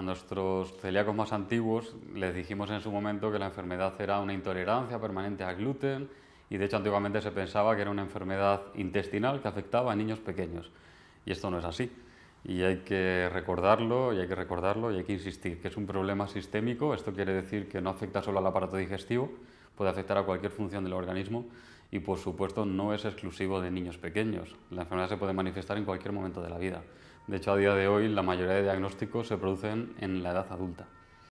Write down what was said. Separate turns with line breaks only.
A nuestros celíacos más antiguos les dijimos en su momento que la enfermedad era una intolerancia permanente al gluten y de hecho antiguamente se pensaba que era una enfermedad intestinal que afectaba a niños pequeños. Y esto no es así. Y hay que recordarlo, y hay que recordarlo, y hay que insistir, que es un problema sistémico. Esto quiere decir que no afecta solo al aparato digestivo, puede afectar a cualquier función del organismo y por supuesto no es exclusivo de niños pequeños. La enfermedad se puede manifestar en cualquier momento de la vida. De hecho, a día de hoy la mayoría de diagnósticos se producen en la edad adulta.